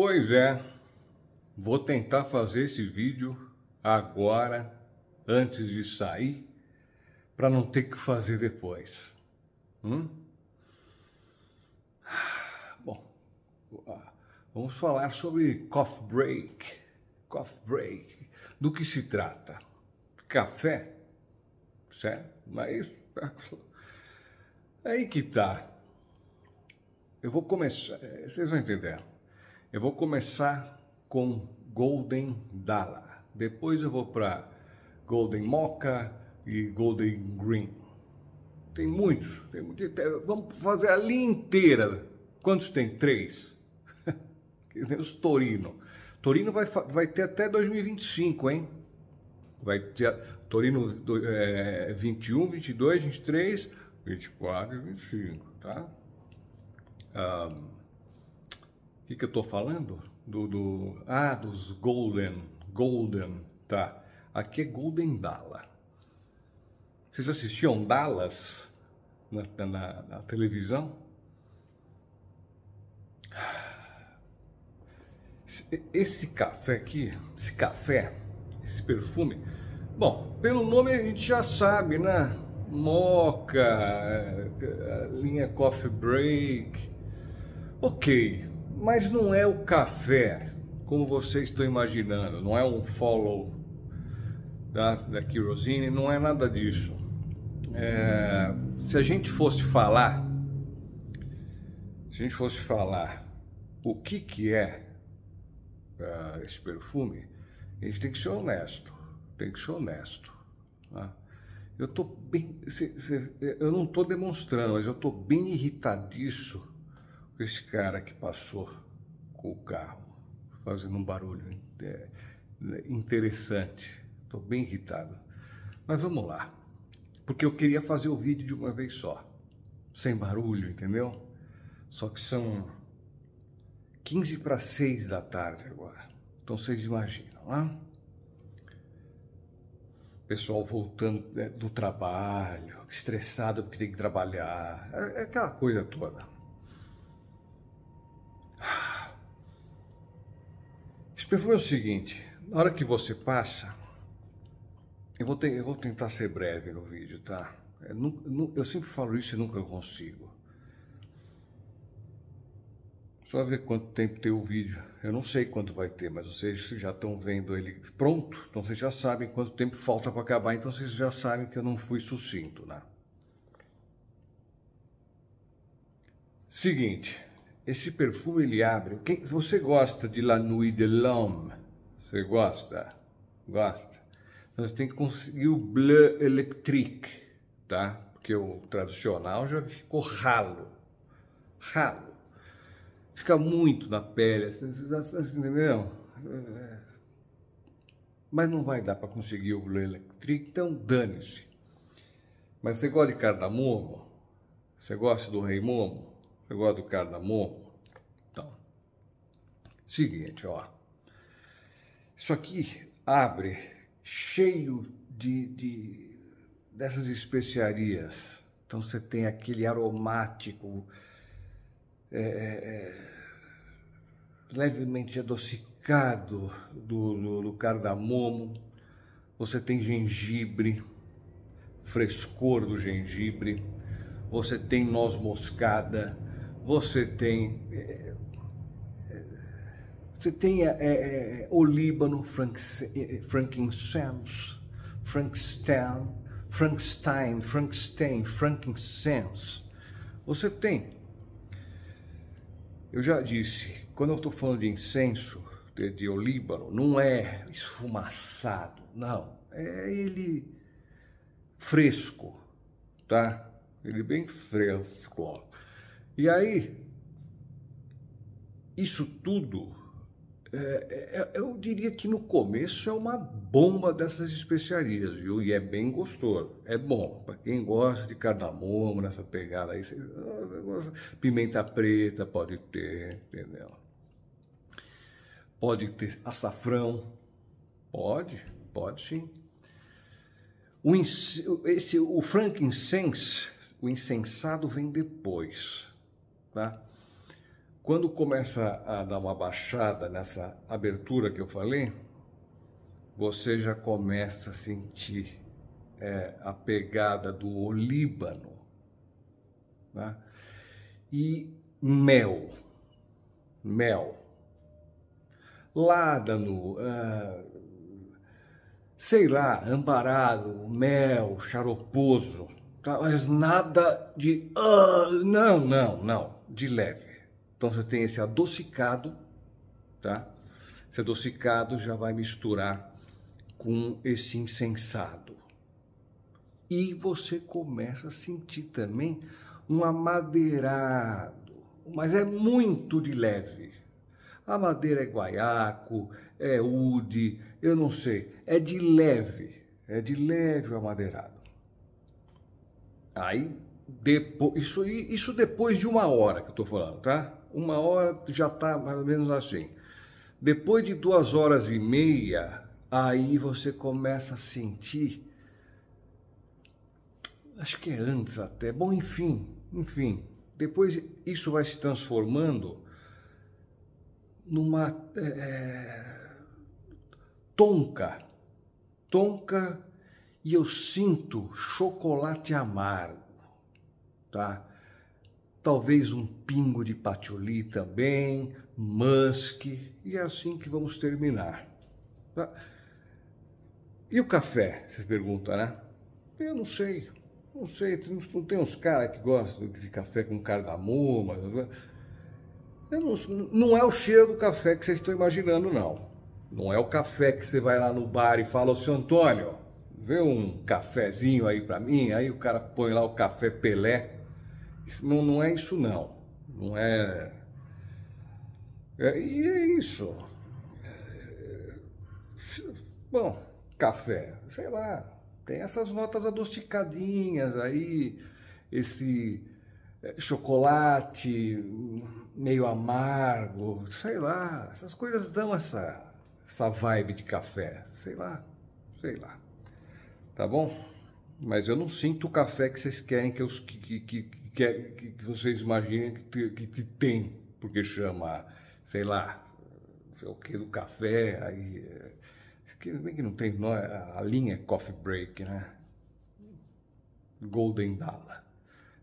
Pois é, vou tentar fazer esse vídeo agora, antes de sair, para não ter que fazer depois. Hum? Ah, bom, ah, vamos falar sobre coffee break. Coffee break. Do que se trata? Café? Certo? Mas é aí que tá. Eu vou começar, eh, vocês vão entender. Eu vou começar com Golden Dala. Depois eu vou para Golden Mocha e Golden Green. Tem muitos. Tem, vamos fazer a linha inteira. Quantos tem? Três. Os Torino. Torino vai, vai ter até 2025, hein? Vai ter Torino é, 21, 22, 23, 24 e 25, tá? Um, que, que eu estou falando? Do, do, ah, dos Golden. Golden, tá. Aqui é Golden Dala. Vocês assistiam Dallas na, na, na televisão? Esse café aqui, esse café, esse perfume, bom, pelo nome a gente já sabe, né? Moca, eh, eh, linha Coffee Break. Ok, mas não é o café, como vocês estão imaginando, não é um follow da, da Kerosene, não é nada disso. É, se a gente fosse falar, se a gente fosse falar o que, que é uh, esse perfume, a gente tem que ser honesto, tem que ser honesto. Tá? Eu tô bem, se, se, eu não estou demonstrando, mas eu estou bem irritadiço esse cara que passou com o carro fazendo um barulho interessante. Estou bem irritado. Mas vamos lá, porque eu queria fazer o vídeo de uma vez só, sem barulho, entendeu? Só que são 15 para 6 da tarde agora. Então vocês imaginam, lá? Pessoal voltando né, do trabalho, estressado porque tem que trabalhar, é, é aquela coisa toda. Esse perfume é o seguinte, na hora que você passa, eu vou, ter, eu vou tentar ser breve no vídeo, tá? Eu, é, não, eu sempre falo isso e nunca consigo. Só ver quanto tempo tem o vídeo. Eu não sei quanto vai ter, mas vocês já estão vendo ele pronto, então vocês já sabem quanto tempo falta para acabar, então vocês já sabem que eu não fui sucinto, né? Seguinte, esse perfume ele abre. Quem, você gosta de La Nuit de l'Homme? Você gosta? Gosta. Então você tem que conseguir o Bleu électrique tá? Porque o tradicional já ficou ralo. Ralo. Fica muito na pele, assim, assim, assim, assim entendeu? É. Mas não vai dar para conseguir o Bleu électrique então dane-se. Mas você gosta de cardamomo? Você gosta do rei momo? Eu gosto do cardamomo. Então, seguinte, ó. Isso aqui abre cheio de, de dessas especiarias. Então você tem aquele aromático é, é, é levemente adocicado do, do, do cardamomo. Você tem gengibre, frescor do gengibre. Você tem noz moscada você tem é, é, você tem é, é, é, o Líbano, Frank, frankincense, Frankenstein, Frankenstein, Frankenstein, frankincense. Você tem. Eu já disse, quando eu estou falando de incenso, de, de olíbano, não é esfumaçado, não. É ele fresco, tá? Ele bem fresco. E aí, isso tudo, é, é, é, eu diria que no começo é uma bomba dessas especiarias, viu? E é bem gostoso, é bom. Para quem gosta de cardamomo, nessa pegada aí, vocês, ah, pimenta preta pode ter, entendeu? Pode ter açafrão, pode, pode sim. O, esse, o frankincense, o incensado vem depois. Tá? Quando começa a dar uma baixada nessa abertura que eu falei, você já começa a sentir é, a pegada do olíbano né? e mel. Mel. Ládano, é, sei lá, ambarado, mel, charoposo. Tá, mas nada de. Uh, não, não, não. De leve. Então você tem esse adocicado, tá? Esse adocicado já vai misturar com esse incensado. E você começa a sentir também um amadeirado, mas é muito de leve. A madeira é guaiaco, é ude, eu não sei, é de leve, é de leve o amadeirado. Aí, depois, isso, isso depois de uma hora que eu estou falando, tá? Uma hora já está mais ou menos assim. Depois de duas horas e meia, aí você começa a sentir. Acho que é antes até. Bom, enfim, enfim. Depois isso vai se transformando numa é, é tonca, tonca e eu sinto chocolate amargo, tá? Talvez um pingo de patchouli também, musk, e é assim que vamos terminar. Tá? E o café, vocês perguntam, né? Eu não sei, não sei, não tem uns caras que gostam de café com cardamomo, não, não é o cheiro do café que vocês estão imaginando, não. Não é o café que você vai lá no bar e fala, ô seu Antônio, vê um cafezinho aí para mim, aí o cara põe lá o café Pelé. Isso, não, não é isso não, não é... é e é isso. É, bom, café, sei lá, tem essas notas adocicadinhas aí, esse é, chocolate meio amargo, sei lá, essas coisas dão essa, essa vibe de café, sei lá, sei lá. Tá bom? Mas eu não sinto o café que vocês querem que, eu, que, que, que, que vocês imaginem que, que, que tem, porque chama, sei lá, sei o que do café, aí. É, que, bem que não tem não, é, a linha é Coffee Break, né? Golden Dala.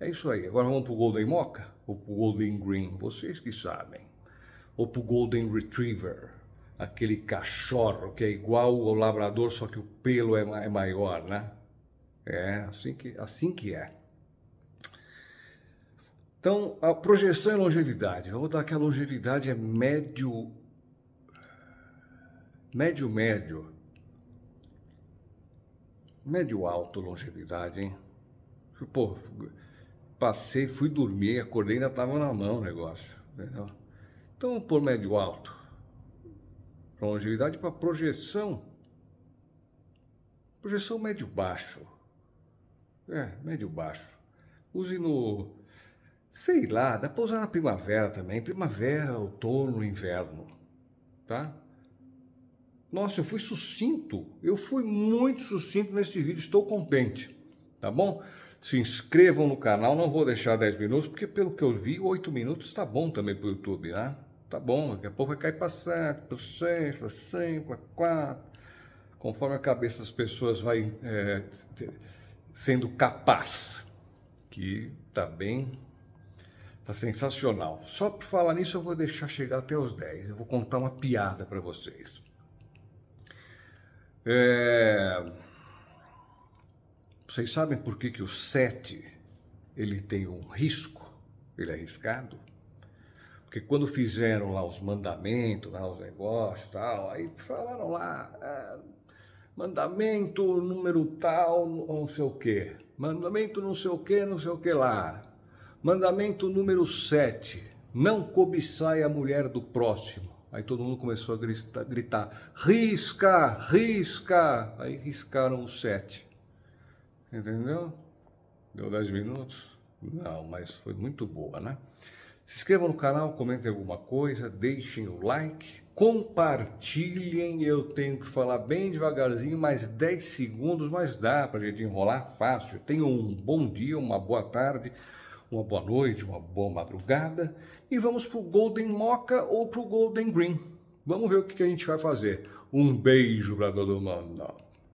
É isso aí. Agora vamos pro Golden Mocha ou pro Golden Green, vocês que sabem. Ou pro Golden Retriever aquele cachorro que é igual ao labrador, só que o pelo é, é maior, né? É, assim que, assim que é. Então, a projeção e é longevidade. vou dar que a longevidade é médio. Médio, médio. Médio alto longevidade, hein? Pô, passei, fui dormir, acordei ainda tava na mão o negócio. Entendeu? Então, por médio alto para longevidade, para projeção, projeção médio-baixo. É, médio-baixo. Use no, sei lá, dá para usar na primavera também, primavera, outono, inverno, tá? Nossa, eu fui sucinto, eu fui muito sucinto nesse vídeo, estou contente, tá bom? Se inscrevam no canal, não vou deixar 10 minutos, porque pelo que eu vi, 8 minutos está bom também para o YouTube, né? tá bom, daqui a pouco vai cair para 7, para 6, para 5, para 4. Conforme a cabeça das pessoas vai é, sendo capaz, que tá bem, tá sensacional. Só para falar nisso, eu vou deixar chegar até os 10. Eu vou contar uma piada para vocês. É... Vocês sabem por que, que o 7 ele tem um risco? Ele é arriscado? Porque quando fizeram lá os mandamentos, lá né, os negócios tal, aí falaram lá, é, mandamento número tal, não sei o quê, mandamento não sei o quê, não sei o que lá, mandamento número 7, não cobiçai a mulher do próximo. Aí todo mundo começou a gritar, gritar risca, risca. Aí riscaram o 7. Entendeu? Deu 10 minutos? Não, mas foi muito boa, né? Se inscrevam no canal, comentem alguma coisa, deixem o like, compartilhem. Eu tenho que falar bem devagarzinho, mais 10 segundos, mas dá para gente enrolar fácil. Tenham um bom dia, uma boa tarde, uma boa noite, uma boa madrugada. E vamos para o Golden Mocha ou para o Golden Green. Vamos ver o que, que a gente vai fazer. Um beijo para todo mundo.